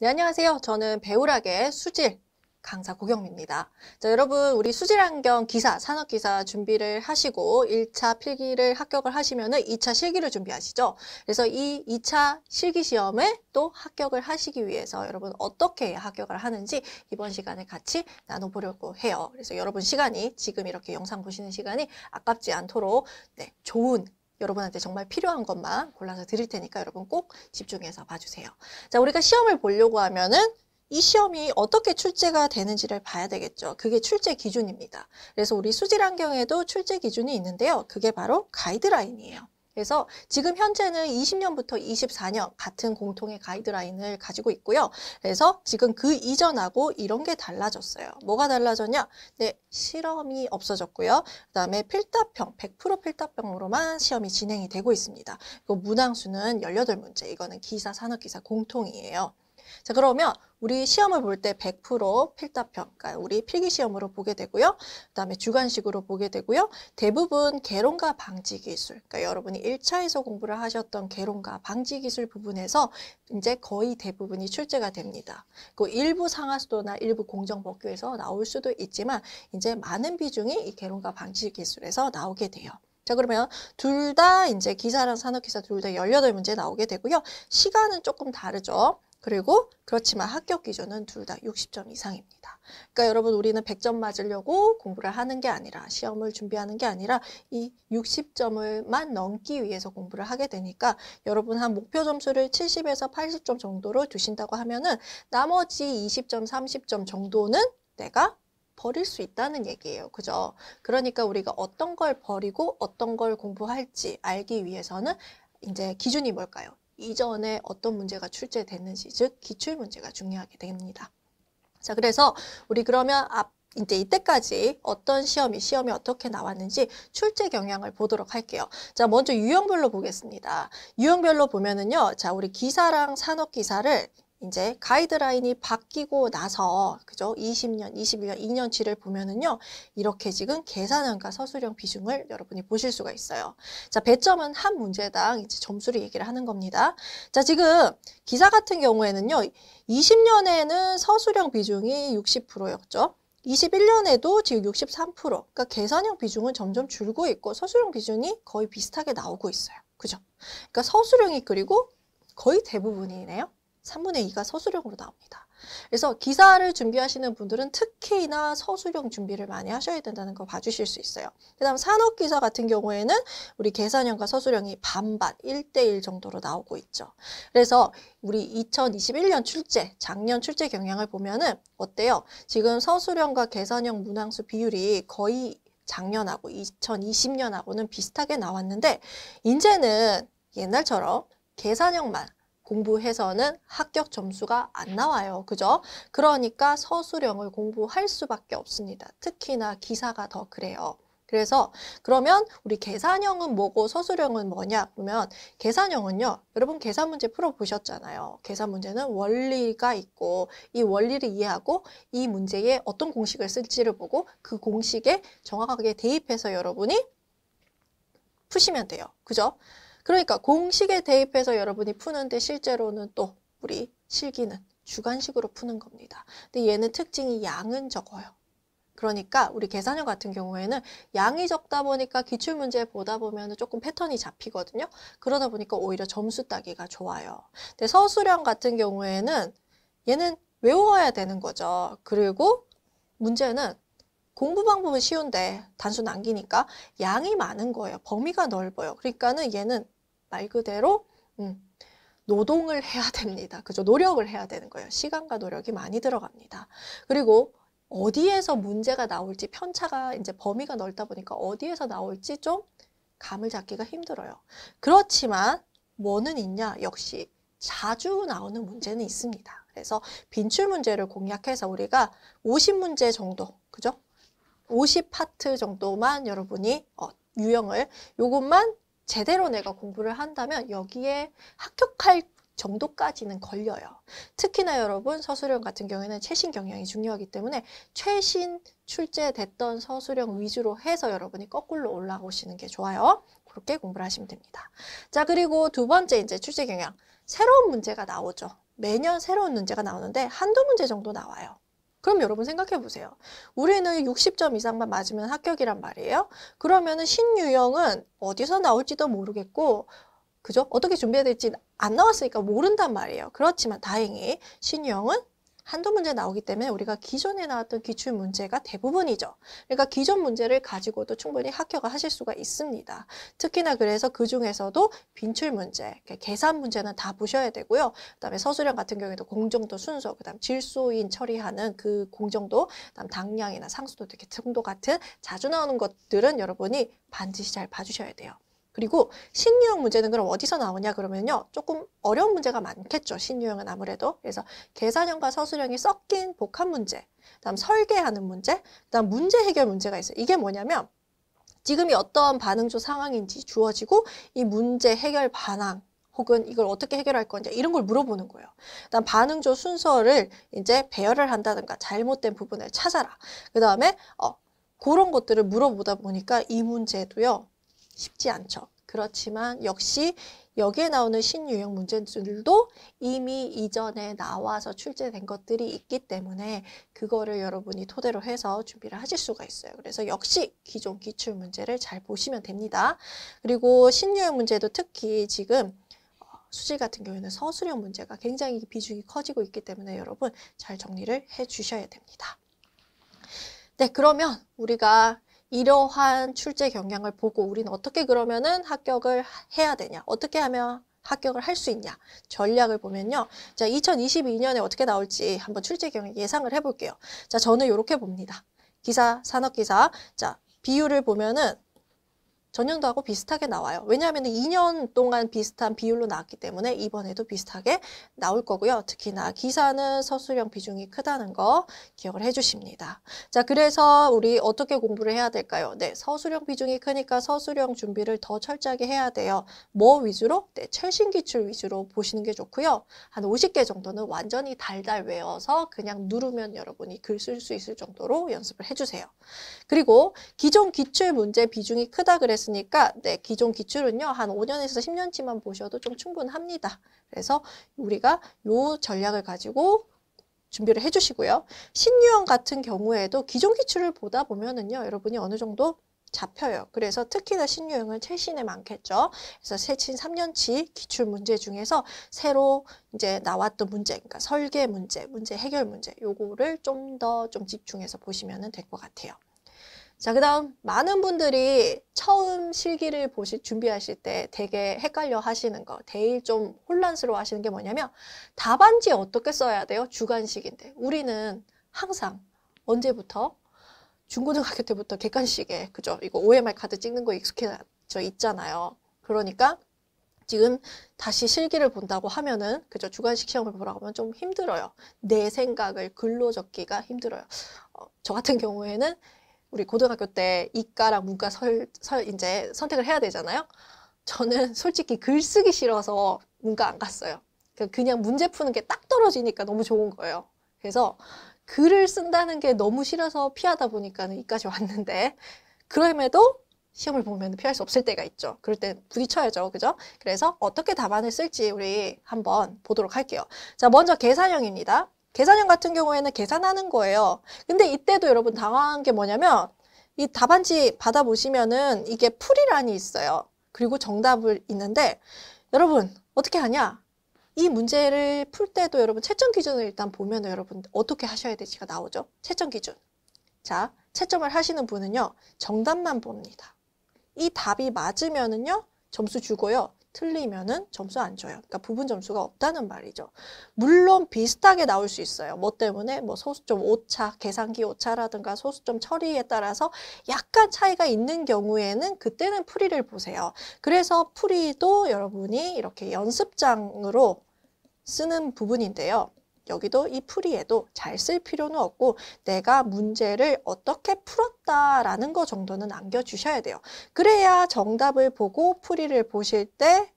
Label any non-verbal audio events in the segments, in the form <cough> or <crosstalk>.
네, 안녕하세요. 저는 배우락의 수질 강사 고경미입니다. 자, 여러분 우리 수질환경 기사, 산업기사 준비를 하시고 1차 필기를 합격을 하시면 은 2차 실기를 준비하시죠. 그래서 이 2차 실기 시험에 또 합격을 하시기 위해서 여러분 어떻게 합격을 하는지 이번 시간에 같이 나눠보려고 해요. 그래서 여러분 시간이 지금 이렇게 영상 보시는 시간이 아깝지 않도록 네, 좋은 여러분한테 정말 필요한 것만 골라서 드릴 테니까 여러분 꼭 집중해서 봐주세요. 자, 우리가 시험을 보려고 하면은 이 시험이 어떻게 출제가 되는지를 봐야 되겠죠. 그게 출제 기준입니다. 그래서 우리 수질환경에도 출제 기준이 있는데요. 그게 바로 가이드라인이에요. 그래서 지금 현재는 20년부터 24년 같은 공통의 가이드라인을 가지고 있고요. 그래서 지금 그 이전하고 이런 게 달라졌어요. 뭐가 달라졌냐? 네, 실험이 없어졌고요. 그다음에 필답형, 100% 필답형으로만 시험이 진행이 되고 있습니다. 그 문항수는 18문제, 이거는 기사, 산업기사 공통이에요. 자, 그러면 우리 시험을 볼 때 100%필답평가 그러니까 우리 필기 시험으로 보게 되고요. 그다음에 주관식으로 보게 되고요. 대부분 개론과 방지 기술, 그러니까 여러분이 1차에서 공부를 하셨던 개론과 방지 기술 부분에서 이제 거의 대부분이 출제가 됩니다. 그 일부 상하수도나 일부 공정법규에서 나올 수도 있지만 이제 많은 비중이 이 개론과 방지 기술에서 나오게 돼요. 자 그러면 둘 다 이제 기사랑 산업기사 둘 다 열여덟 문제 나오게 되고요. 시간은 조금 다르죠. 그리고 그렇지만 합격 기준은 둘 다 60점 이상입니다. 그러니까 여러분 우리는 100점 맞으려고 공부를 하는 게 아니라 시험을 준비하는 게 아니라 이 60점을만 넘기 위해서 공부를 하게 되니까 여러분 한 목표 점수를 70에서 80점 정도로 두신다고 하면은 나머지 20점, 30점 정도는 내가 버릴 수 있다는 얘기예요. 그죠? 그러니까 우리가 어떤 걸 버리고 어떤 걸 공부할지 알기 위해서는 이제 기준이 뭘까요? 이전에 어떤 문제가 출제됐는지 즉 기출 문제가 중요하게 됩니다. 자 그래서 우리 그러면 앞 이제 이때까지 어떤 시험이 시험이 어떻게 나왔는지 출제 경향을 보도록 할게요. 자, 먼저 유형별로 보겠습니다. 유형별로 보면은요. 자, 우리 기사랑 산업 기사를 이제 가이드라인이 바뀌고 나서 그죠? 20년, 21년, 2년치를 보면은요. 이렇게 지금 계산원가 서술형 비중을 여러분이 보실 수가 있어요. 자, 배점은 한 문제당 이제 점수를 얘기를 하는 겁니다. 자, 지금 기사 같은 경우에는요. 20년에는 서술형 비중이 60%였죠. 21년에도 지금 63%, 그러니까 계산형 비중은 점점 줄고 있고 서술형 비중이 거의 비슷하게 나오고 있어요. 그죠? 그러니까 서술형이 그리고 거의 대부분이네요. 3분의 2가 서술형으로 나옵니다. 그래서 기사를 준비하시는 분들은 특히나 서술형 준비를 많이 하셔야 된다는 거 봐주실 수 있어요. 그 다음 산업기사 같은 경우에는 우리 계산형과 서술형이 반반 1대1 정도로 나오고 있죠. 그래서 우리 2021년 출제, 작년 출제 경향을 보면은 어때요? 지금 서술형과 계산형 문항수 비율이 거의 작년하고 2020년하고는 비슷하게 나왔는데 이제는 옛날처럼 계산형만 공부해서는 합격 점수가 안 나와요. 그죠? 그러니까 서술형을 공부할 수밖에 없습니다. 특히나 기사가 더 그래요. 그래서 그러면 우리 계산형은 뭐고 서술형은 뭐냐 그러면 계산형은요 여러분 계산 문제 풀어보셨잖아요 계산 문제는 원리가 있고 이 원리를 이해하고 이 문제에 어떤 공식을 쓸지를 보고 그 공식에 정확하게 대입해서 여러분이 푸시면 돼요 그죠? 그러니까 공식에 대입해서 여러분이 푸는데 실제로는 또 우리 실기는 주관식으로 푸는 겁니다. 근데 얘는 특징이 양은 적어요. 그러니까 우리 계산형 같은 경우에는 양이 적다 보니까 기출문제 보다 보면 조금 패턴이 잡히거든요. 그러다 보니까 오히려 점수 따기가 좋아요. 근데 서술형 같은 경우에는 얘는 외워야 되는 거죠. 그리고 문제는 공부 방법은 쉬운데 단순 남기니까 양이 많은 거예요. 범위가 넓어요. 그러니까는 얘는 말 그대로 음, 노동을 해야 됩니다. 그죠? 노력을 해야 되는 거예요. 시간과 노력이 많이 들어갑니다. 그리고 어디에서 문제가 나올지 편차가 이제 범위가 넓다 보니까 어디에서 나올지 좀 감을 잡기가 힘들어요. 그렇지만 뭐는 있냐? 역시 자주 나오는 문제는 있습니다. 그래서 빈출 문제를 공략해서 우리가 50문제 정도, 그죠? 50파트 정도만 여러분이 어, 유형을 요것만 제대로 내가 공부를 한다면 여기에 합격할 정도까지는 걸려요. 특히나 여러분 서술형 같은 경우에는 최신 경향이 중요하기 때문에 최신 출제됐던 서술형 위주로 해서 여러분이 거꾸로 올라오시는 게 좋아요. 그렇게 공부를 하시면 됩니다. 자 그리고 두 번째 이제 출제 경향 새로운 문제가 나오죠. 매년 새로운 문제가 나오는데 한두 문제 정도 나와요. 그럼 여러분 생각해 보세요. 우리는 60점 이상만 맞으면 합격이란 말이에요. 그러면은 신유형은 어디서 나올지도 모르겠고 그죠? 어떻게 준비해야 될지 안 나왔으니까 모른단 말이에요. 그렇지만 다행히 신유형은 한두 문제 나오기 때문에 우리가 기존에 나왔던 기출 문제가 대부분이죠. 그러니까 기존 문제를 가지고도 충분히 합격을 하실 수가 있습니다. 특히나 그래서 그중에서도 빈출 문제, 계산 문제는 다 보셔야 되고요. 그다음에 서술형 같은 경우에도 공정도 순서, 그다음 질소인 처리하는 그 공정도, 그다음 당량이나 상수도 이렇게 등도 같은 자주 나오는 것들은 여러분이 반드시 잘 봐주셔야 돼요. 그리고 신유형 문제는 그럼 어디서 나오냐 그러면요. 조금 어려운 문제가 많겠죠. 신유형은 아무래도. 그래서 계산형과 서술형이 섞인 복합 문제, 그다음 설계하는 문제, 그다음 문제 해결 문제가 있어요. 이게 뭐냐면 지금이 어떠한 반응조 상황인지 주어지고 이 문제 해결 반항 혹은 이걸 어떻게 해결할 건지 이런 걸 물어보는 거예요. 그 일단 반응조 순서를 이제 배열을 한다든가 잘못된 부분을 찾아라. 그 다음에 어 그런 것들을 물어보다 보니까 이 문제도요. 쉽지 않죠. 그렇지만 역시 여기에 나오는 신유형 문제들도 이미 이전에 나와서 출제된 것들이 있기 때문에 그거를 여러분이 토대로 해서 준비를 하실 수가 있어요. 그래서 역시 기존 기출 문제를 잘 보시면 됩니다. 그리고 신유형 문제도 특히 지금 어, 수질 같은 경우에는 서술형 문제가 굉장히 비중이 커지고 있기 때문에 여러분 잘 정리를 해 주셔야 됩니다. 네, 그러면 우리가 이러한 출제 경향을 보고 우리는 어떻게 그러면은 합격을 해야 되냐 어떻게 하면 합격을 할 수 있냐 전략을 보면요 자 2022년에 어떻게 나올지 한번 출제 경향 예상을 해볼게요 자 저는 이렇게 봅니다 기사 산업기사 자 비율을 보면은 전년도하고 비슷하게 나와요. 왜냐하면 2년 동안 비슷한 비율로 나왔기 때문에 이번에도 비슷하게 나올 거고요. 특히나 기사는 서술형 비중이 크다는 거 기억을 해주십니다. 자, 그래서 우리 어떻게 공부를 해야 될까요? 네, 서술형 비중이 크니까 서술형 준비를 더 철저하게 해야 돼요. 뭐 위주로? 네, 최신 기출 위주로 보시는 게 좋고요. 한 50개 정도는 완전히 달달 외워서 그냥 누르면 여러분이 글 쓸 수 있을 정도로 연습을 해주세요. 그리고 기존 기출 문제 비중이 크다 그랬을 있으니까 네, 기존 기출은요. 한 5년에서 10년치만 보셔도 좀 충분합니다. 그래서 우리가 요 전략을 가지고 준비를 해주시고요. 신유형 같은 경우에도 기존 기출을 보다 보면은요. 여러분이 어느 정도 잡혀요. 그래서 특히나 신유형은 최신에 많겠죠. 그래서 최신 3년치 기출 문제 중에서 새로 이제 나왔던 문제, 그러니까 설계 문제, 문제 해결 문제, 요거를 좀 더좀 좀 집중해서 보시면 될 것 같아요. 자, 그 다음 많은 분들이 처음 실기를 보시, 준비하실 때 되게 헷갈려 하시는 거, 대일좀 혼란스러워 하시는 게 뭐냐면 답안지 어떻게 써야 돼요? 주관식인데. 우리는 항상 언제부터? 중고등학교 때부터 객관식에, 그죠? 이거 OMR 카드 찍는 거 익숙해져 있잖아요. 그러니까 지금 다시 실기를 본다고 하면은 그죠 주관식 시험을 보라고 하면 좀 힘들어요 내 생각을 글로 적기가 힘들어요 어, 저 같은 경우에는 우리 고등학교 때 이과랑 문과 설, 설 이제 선택을 해야 되잖아요. 저는 <laughs> 솔직히 글쓰기 싫어서 문과 안 갔어요. 그 그냥 문제 푸는 게 딱 떨어지니까 너무 좋은 거예요. 그래서 글을 쓴다는 게 너무 싫어서 피하다 보니까는 이까지 왔는데 그럼에도 시험을 보면 피할 수 없을 때가 있죠. 그럴 때 부딪혀야죠. 그죠? 그래서 어떻게 답안을 쓸지 우리 한번 보도록 할게요. 자, 먼저 계산형입니다. 계산형 같은 경우에는 계산하는 거예요. 근데 이때도 여러분 당황한 게 뭐냐면 이 답안지 받아보시면은 이게 풀이란이 있어요. 그리고 정답을 있는데 여러분 어떻게 하냐? 이 문제를 풀 때도 여러분 채점 기준을 일단 보면 여러분 어떻게 하셔야 될지가 나오죠. 채점 기준. 자, 채점을 하시는 분은요. 정답만 봅니다. 이 답이 맞으면은요. 점수 주고요. 틀리면은 점수 안 줘요. 그러니까 부분 점수가 없다는 말이죠. 물론 비슷하게 나올 수 있어요. 뭐 때문에 뭐 소수점 오차, 계산기 오차라든가 소수점 처리에 따라서 약간 차이가 있는 경우에는 그때는 풀이를 보세요. 그래서 풀이도 여러분이 이렇게 연습장으로 쓰는 부분인데요. 여기도 이 풀이에도 잘 쓸 필요는 없고 내가 문제를 어떻게 풀었다라는 거 정도는 남겨주셔야 돼요. 그래야 정답을 보고 풀이를 보실 때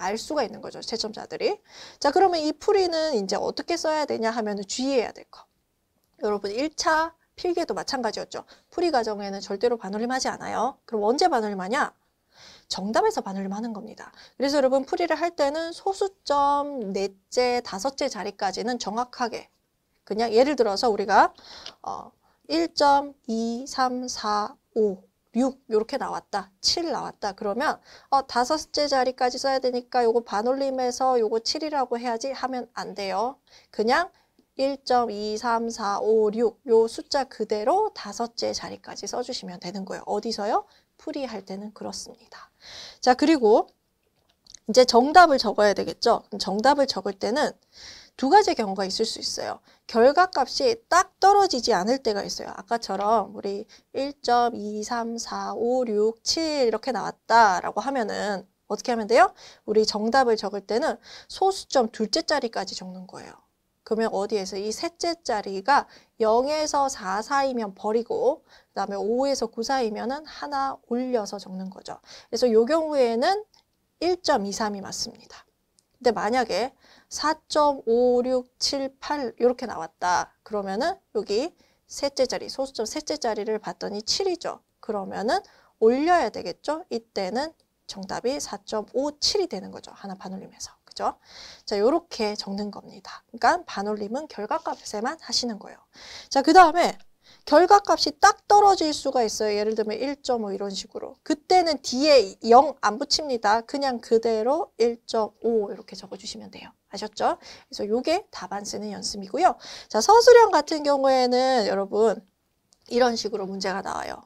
알 수가 있는 거죠. 채점자들이. 자, 그러면 이 풀이는 이제 어떻게 써야 되냐 하면 주의해야 될 거. 여러분 1차 필기도 마찬가지였죠. 풀이 과정에는 절대로 반올림하지 않아요. 그럼 언제 반올림하냐? 정답에서 반을 하는 겁니다. 그래서 여러분 풀이를 할 때는 소수점 넷째, 다섯째 자리까지는 정확하게 그냥 예를 들어서 우리가 어, 1.2, 3, 4, 5, 6 이렇게 나왔다. 7 나왔다. 그러면 어, 다섯째 자리까지 써야 되니까 요거 반올림해서 요거 7이라고 해야지 하면 안 돼요. 그냥 1.23456 요 숫자 그대로 다섯째 자리까지 써주시면 되는 거예요. 어디서요? 풀이할 때는 그렇습니다. 자, 그리고 이제 정답을 적어야 되겠죠. 정답을 적을 때는 두 가지 경우가 있을 수 있어요. 결과값이 딱 떨어지지 않을 때가 있어요. 아까처럼 우리 1.2, 3, 4, 5, 6, 7 이렇게 나왔다라고 하면은 어떻게 하면 돼요? 우리 정답을 적을 때는 소수점 둘째 자리까지 적는 거예요. 그러면 어디에서 이 셋째 자리가 0에서 4 사이면 버리고 그 다음에 5에서 9 사이면 은 하나 올려서 적는 거죠. 그래서 요 경우에는 1.23이 맞습니다. 근데 만약에 4.5678 이렇게 나왔다. 그러면은 여기 셋째 자리, 소수점 셋째 자리를 봤더니 7이죠. 그러면은 올려야 되겠죠. 이때는 정답이 4.57이 되는 거죠. 하나 반올림해서. 그죠? 자, 이렇게 적는 겁니다. 그러니까 반올림은 결과값에만 하시는 거예요. 자, 그 다음에 결과값이 딱 떨어질 수가 있어요. 예를 들면 1.5 이런 식으로. 그때는 뒤에 0 안 붙입니다. 그냥 그대로 1.5 이렇게 적어주시면 돼요. 아셨죠? 그래서 이게 답안 쓰는 연습이고요. 자, 서술형 같은 경우에는 여러분 이런 식으로 문제가 나와요.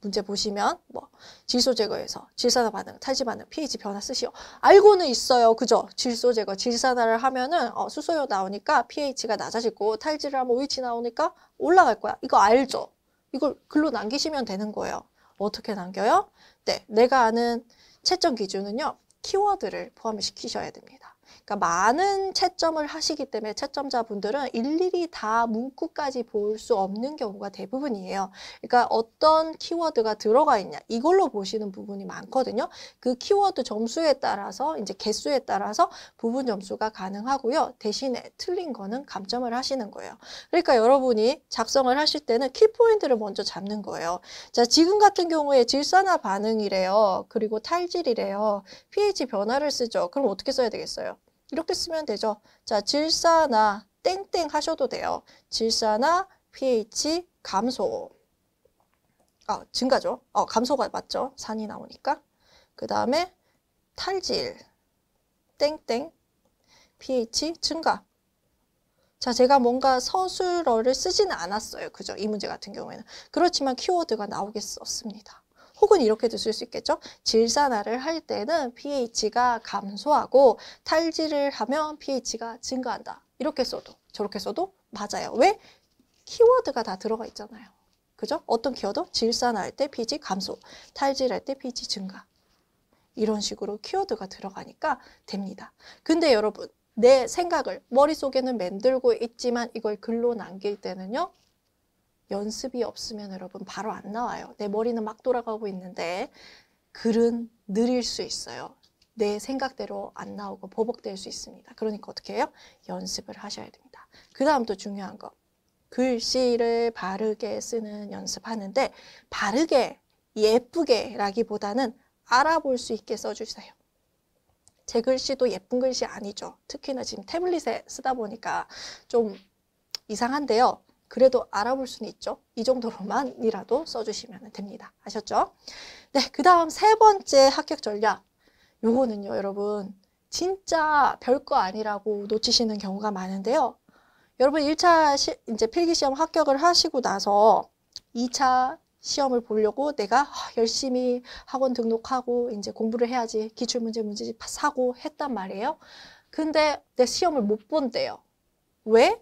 문제 보시면 뭐 질소 제거에서 질산화 반응, 탈지 반응, pH 변화 쓰시오. 알고는 있어요. 그죠? 질소 제거, 질산화를 하면은 어, 수소요 나오니까 pH가 낮아지고 탈지를 하면 OH 나오니까 올라갈 거야. 이거 알죠? 이걸 글로 남기시면 되는 거예요. 어떻게 남겨요? 네, 내가 아는 채점 기준은요. 키워드를 포함시키셔야 됩니다. 그러니까 많은 채점을 하시기 때문에 채점자분들은 일일이 다 문구까지 볼 수 없는 경우가 대부분이에요. 그러니까 어떤 키워드가 들어가 있냐 이걸로 보시는 부분이 많거든요. 그 키워드 점수에 따라서 이제 개수에 따라서 부분 점수가 가능하고요. 대신에 틀린 거는 감점을 하시는 거예요. 그러니까 여러분이 작성을 하실 때는 키포인트를 먼저 잡는 거예요. 자, 지금 같은 경우에 질산화 반응이래요. 그리고 탈질이래요. pH 변화를 쓰죠. 그럼 어떻게 써야 되겠어요? 이렇게 쓰면 되죠. 자, 질산화 땡땡 하셔도 돼요. 질산화 pH 감소. 아, 증가죠. 어, 감소가 맞죠. 산이 나오니까. 그 다음에 탈질 땡땡 pH 증가. 자, 제가 뭔가 서술어를 쓰진 않았어요. 그죠? 이 문제 같은 경우에는. 그렇지만 키워드가 나오겠습니다. 혹은 이렇게도 쓸 수 있겠죠. 질산화를 할 때는 pH가 감소하고 탈지를 하면 pH가 증가한다. 이렇게 써도 저렇게 써도 맞아요. 왜? 키워드가 다 들어가 있잖아요. 그죠? 어떤 키워드? 질산화할 때 pH 감소, 탈질할 때 pH 증가. 이런 식으로 키워드가 들어가니까 됩니다. 근데 여러분 내 생각을 머릿속에는 만들고 있지만 이걸 글로 남길 때는요. 연습이 없으면 여러분 바로 안 나와요. 내 머리는 막 돌아가고 있는데 글은 느릴 수 있어요. 내 생각대로 안 나오고 보복될 수 있습니다. 그러니까 어떻게 해요? 연습을 하셔야 됩니다. 그 다음 또 중요한 거. 글씨를 바르게 쓰는 연습하는데 바르게, 예쁘게 라기보다는 알아볼 수 있게 써주세요. 제 글씨도 예쁜 글씨 아니죠. 특히나 지금 태블릿에 쓰다 보니까 좀 이상한데요. 그래도 알아볼 수는 있죠. 이 정도로만이라도 써주시면 됩니다. 아셨죠? 네, 그 다음 세 번째 합격 전략. 요거는요, 여러분. 진짜 별거 아니라고 놓치시는 경우가 많은데요. 여러분 1차 시, 이제 필기시험 합격을 하시고 나서 2차 시험을 보려고 내가 아, 열심히 학원 등록하고 이제 공부를 해야지 기출문제 문제집 사고 했단 말이에요. 근데 내 시험을 못 본대요. 왜?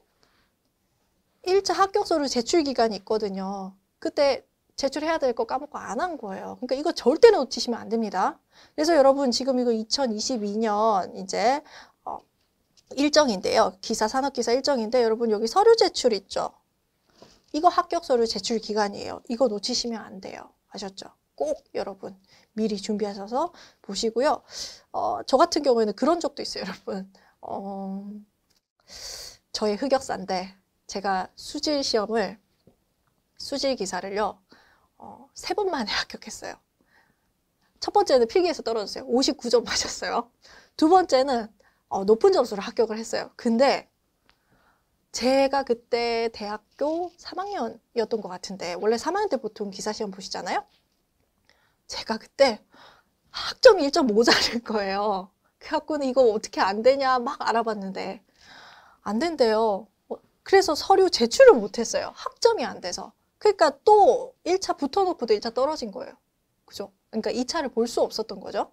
1차 합격서류 제출 기간이 있거든요. 그때 제출해야 될 거 까먹고 안 한 거예요. 그러니까 이거 절대 놓치시면 안 됩니다. 그래서 여러분 지금 이거 2022년 이제 어 일정인데요. 기사 산업기사 일정인데 여러분 여기 서류 제출 있죠. 이거 합격서류 제출 기간이에요. 이거 놓치시면 안 돼요. 아셨죠? 꼭 여러분 미리 준비하셔서 보시고요. 어, 저 같은 경우에는 그런 적도 있어요, 여러분. 어, 저의 흑역사인데 제가 수질 시험을 수질 기사를요 어, 세번 만에 <laughs> 합격했어요. 첫 번째는 필기에서 떨어졌어요. 59점 맞았어요. 두 번째는 어, 높은 점수로 합격을 했어요. 근데 제가 그때 대학교 3학년이었던 것 같은데 원래 3학년 때 보통 기사 시험 보시잖아요. 제가 그때 학점 1.5자를 거예요. 그래갖고는 이거 어떻게 안 되냐 막 알아봤는데 안 된대요. 그래서 서류 제출을 못했어요. 학점이 안 돼서. 그러니까 또 1차 붙어놓고도 1차 떨어진 거예요. 그죠? 그러니까 이 차를 볼 수 없었던 거죠.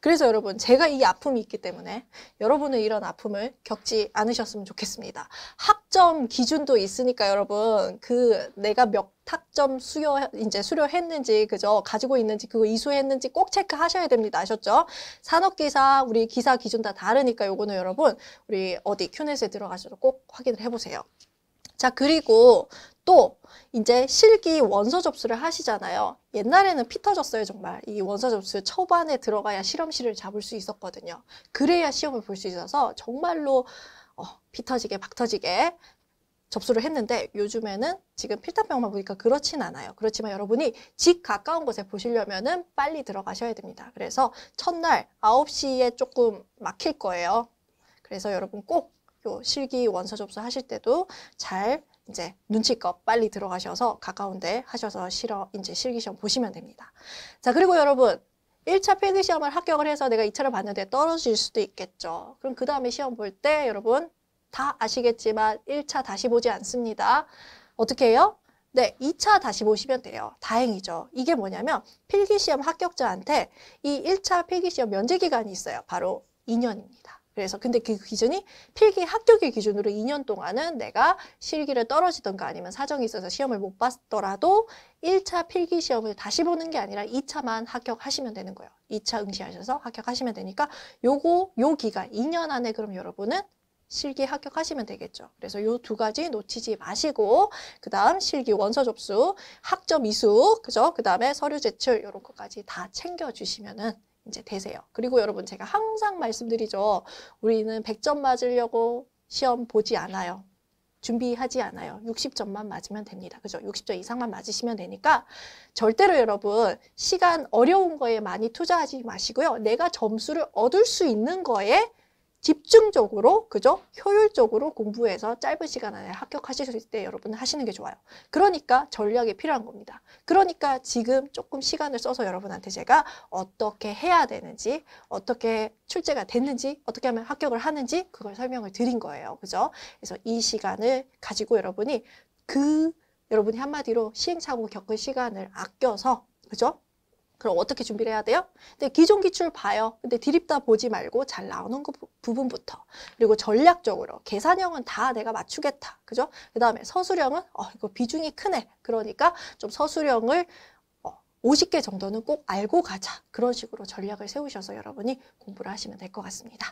그래서 여러분 제가 이 아픔이 있기 때문에 여러분은 이런 아픔을 겪지 않으셨으면 좋겠습니다. 학점 기준도 있으니까 여러분 그 내가 몇 학점 수여 이제 수료했는지 그죠 가지고 있는지 그거 이수했는지 꼭 체크하셔야 됩니다. 아셨죠? 산업기사 우리 기사 기준 다 다르니까 요거는 여러분 우리 어디 큐넷에 들어가셔서 꼭 확인을 해보세요. 자 그리고 또 이제 실기 원서 접수를 하시잖아요. 옛날에는 피 터졌어요 정말. 이 원서 접수 초반에 들어가야 실험실을 잡을 수 있었거든요. 그래야 시험을 볼 수 있어서 정말로 어, 피 터지게 박 터지게 접수를 했는데 요즘에는 지금 필터병만 보니까 그렇진 않아요. 그렇지만 여러분이 직 가까운 곳에 보시려면 은 빨리 들어가셔야 됩니다. 그래서 첫날 9시에 조금 막힐 거예요. 그래서 여러분 꼭 요 실기 원서 접수하실 때도 잘 이제 눈치껏 빨리 들어가셔서 가까운데 하셔서 실어 이제 실기 시험 보시면 됩니다. 자 그리고 여러분 1차 필기 시험을 합격을 해서 내가 2차를 봤는데 떨어질 수도 있겠죠. 그럼 그 다음에 시험 볼 때 여러분 다 아시겠지만 1차 다시 보지 않습니다. 어떻게 해요? 네, 2차 다시 보시면 돼요. 다행이죠. 이게 뭐냐면 필기시험 합격자한테 이 1차 필기시험 면제 기간이 있어요. 바로 2년입니다. 그래서 근데 그 기준이 필기 합격일 기준으로 2년 동안은 내가 실기를 떨어지던가 아니면 사정이 있어서 시험을 못 봤더라도 1차 필기 시험을 다시 보는 게 아니라 2차만 합격하시면 되는 거예요. 2차 응시하셔서 합격하시면 되니까 요거 요 기간 2년 안에 그럼 여러분은 실기 합격하시면 되겠죠. 그래서 요 두 가지 놓치지 마시고 그다음 실기 원서 접수, 학점 이수, 그죠? 그다음에 서류 제출 요런 것까지 다 챙겨 주시면은 이제 되세요. 그리고 여러분 제가 항상 말씀드리죠. 우리는 100점 맞으려고 시험 보지 않아요. 준비하지 않아요. 60점만 맞으면 됩니다. 그죠? 60점 이상만 맞으시면 되니까 절대로 여러분 시간 어려운 거에 많이 투자하지 마시고요. 내가 점수를 얻을 수 있는 거에 집중적으로 그죠? 효율적으로 공부해서 짧은 시간 안에 합격하실 수 있을 때 여러분 하시는 게 좋아요. 그러니까 전략이 필요한 겁니다. 그러니까 지금 조금 시간을 써서 여러분한테 제가 어떻게 해야 되는지 어떻게 출제가 됐는지 어떻게 하면 합격을 하는지 그걸 설명을 드린 거예요. 그죠? 그래서 이 시간을 가지고 여러분이 그 여러분이 한마디로 시행착오 겪을 시간을 아껴서 그죠? 그럼 어떻게 준비를 해야 돼요? 근데 네, 기존 기출 봐요. 근데 디립다 보지 말고 잘 나오는 그 부분부터 그리고 전략적으로 계산형은 다 내가 맞추겠다. 그죠? 그 다음에 서술형은 어 이거 비중이 크네. 그러니까 좀 서술형을 50개 정도는 꼭 알고 가자. 그런 식으로 전략을 세우셔서 여러분이 공부를 하시면 될 것 같습니다.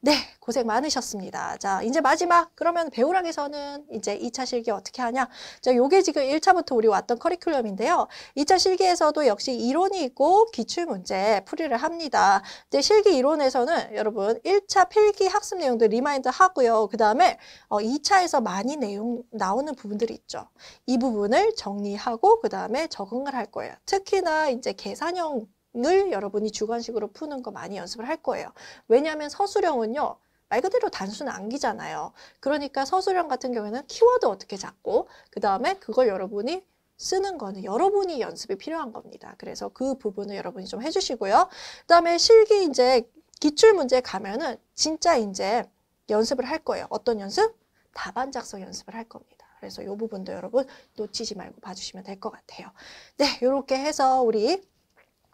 네, 고생 많으셨습니다. 자, 이제 마지막. 그러면 배우랑에서는 이제 2차 실기 어떻게 하냐? 자, 요게 지금 1차부터 우리 왔던 커리큘럼인데요. 2차 실기에서도 역시 이론이 있고 기출문제 풀이를 합니다. 이제 실기 이론에서는 여러분 1차 필기 학습 내용들 리마인드 하고요. 그 다음에 2차에서 어, 많이 내용 나오는 부분들이 있죠. 이 부분을 정리하고 그 다음에 적응을 할 거예요. 특히 특히나 이제 계산형 을 여러분이 주관식으로 푸는 거 많이 연습을 할 거예요. 왜냐하면 서술형은요. 말 그대로 단순 암기잖아요. 그러니까 서술형 같은 경우에는 키워드 어떻게 잡고 그 다음에 그걸 여러분이 쓰는 거는 여러분이 연습이 필요한 겁니다. 그래서 그 부분을 여러분이 좀 해주시고요. 그 다음에 실기 이제 기출문제 가면은 진짜 이제 연습을 할 거예요. 어떤 연습? 답안 작성 연습을 할 겁니다. 그래서 요 부분도 여러분 놓치지 말고 봐주시면 될 것 같아요. 네, 이렇게 해서 우리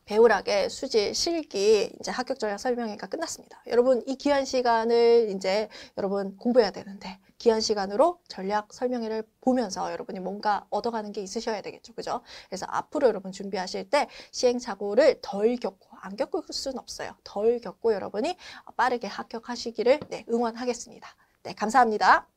배우락의 수지 실기 이제 합격 전략 설명회가 끝났습니다. 여러분 이 귀한 시간을 이제 여러분 공부해야 되는데 귀한 시간으로 전략 설명회를 보면서 여러분이 뭔가 얻어가는 게 있으셔야 되겠죠. 그죠? 그래서 앞으로 여러분 준비하실 때 시행착오를 덜 겪고 안 겪을 수는 없어요. 덜 겪고 여러분이 빠르게 합격하시기를 네, 응원하겠습니다. 네, 감사합니다.